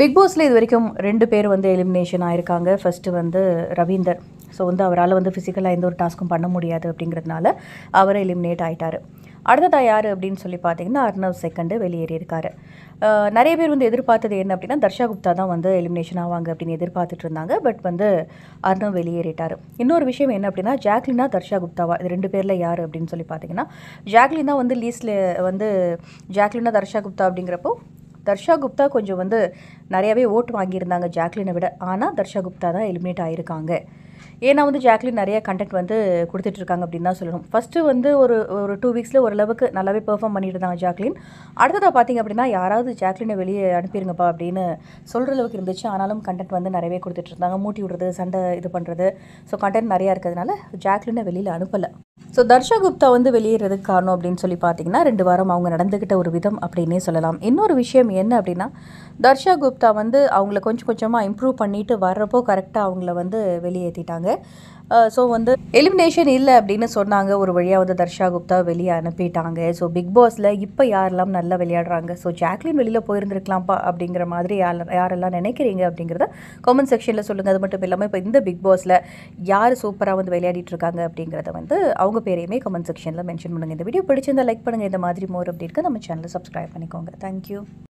big பாஸில் இது வரைக்கும் ரெண்டு பேர் வந்து எலிமினேஷன் ஆயிருக்காங்க ஃபஸ்ட்டு வந்து ரவீந்தர் ஸோ வந்து அவரால் வந்து ஃபிசிக்கலாக எந்த ஒரு டாஸ்க்கும் பண்ண முடியாது அப்படிங்கிறதுனால அவர் எலிமினேட் ஆகிட்டார் அடுத்ததாக யார் அப்படின்னு சொல்லி பார்த்தீங்கன்னா அர்ணவ் செகண்டு வெளியேறியிருக்காரு நிறைய பேர் வந்து எதிர்பார்த்தது என்ன அப்படின்னா தர்ஷா குப்தா தான் வந்து எலிமினேஷன் ஆவாங்க அப்படின்னு எதிர்பார்த்துட்டு இருந்தாங்க பட் வந்து அர்ணவ் வெளியேறிட்டார் இன்னொரு விஷயம் என்ன அப்படின்னா ஜாக்லினா தர்ஷா குப்தாவா இது ரெண்டு பேரில் யார் அப்படின்னு சொல்லி பார்த்தீங்கன்னா ஜாக்லினா வந்து லீஸ்டில் வந்து ஜாக்லினா தர்ஷா குப்தா அப்படிங்கிறப்போ தர்ஷா குப்தா கொஞ்சம் வந்து நிறையாவே ஓட்டு வாங்கியிருந்தாங்க ஜாக்லினை விட ஆனால் தர்ஷா குப்தா தான் எலிமினேட் ஆகியிருக்காங்க ஏன்னா வந்து ஜாக்லின் நிறைய கண்டென்ட் வந்து கொடுத்துட்ருக்காங்க அப்படின்னு தான் சொல்லணும் ஃபஸ்ட்டு வந்து ஒரு ஒரு டூ வீக்ஸில் ஓரளவுக்கு நல்லாவே பெர்ஃபார்ம் பண்ணிட்டு இருந்தாங்க ஜாக்லின் அடுத்ததாக பார்த்திங்க அப்படின்னா யாராவது ஜாக்லினை வெளியே அனுப்பிடுங்கப்பா அப்படின்னு சொல்கிற அளவுக்கு இருந்துச்சு ஆனாலும் கண்டென்ட் வந்து நிறையவே கொடுத்துட்ருந்தாங்க மூட்டி விடுறது சண்டை இது பண்ணுறது ஸோ கண்டென்ட் நிறையா இருக்கிறதுனால ஜாக்லினை வெளியில் அனுப்பலை ஸோ தர்ஷா குப்தா வந்து வெளியேறதுக்கு காரணம் அப்படின்னு சொல்லி பார்த்தீங்கன்னா ரெண்டு வாரம் அவங்க நடந்துக்கிட்ட ஒரு விதம் அப்படின்னே சொல்லலாம் இன்னொரு விஷயம் என்ன அப்படின்னா தர்ஷா குப்தா வந்து அவங்கள கொஞ்சம் கொஞ்சமாக இம்ப்ரூவ் பண்ணிவிட்டு வர்றப்போ கரெக்டாக அவங்கள வந்து வெளியேற்றிட்டாங்க ஸோ uh, வந்து எலிமினேஷன் இல்லை அப்படின்னு சொன்னாங்க ஒரு வழியாக வந்து தர்ஷா குப்தா வெளியே அனுப்பிட்டாங்க ஸோ பிக் பாஸில் இப்போ யாரெல்லாம் நல்லா விளையாடுறாங்க ஸோ ஜாக்லின் வெளியில் போயிருந்துருக்கலாம்ப்பா அப்படிங்கிற மாதிரி யார் யாரெல்லாம் நினைக்கிறீங்க அப்படிங்கிறத கமெண்ட் செக்ஷனில் சொல்லுங்கள் அது மட்டும் இல்லாமல் இப்போ இந்த பிக் பாஸில் யார் சூப்பராக வந்து விளையாடிட்டுருக்காங்க இருக்காங்க அப்படிங்கிறத வந்து அவங்க உங்கள் பேரையுமே கமெண்ட் செக்ஷனில் மென்ஷன் பண்ணுங்கள் இந்த வீடியோ பிடிச்சிருந்தால் லைக் பண்ணுங்கள் இந்த மாதிரி மோர் அப்படி இருக்க நம்ம சேனலை சப்ஸ்கிரைப் பண்ணிக்கோங்க தேங்க்யூ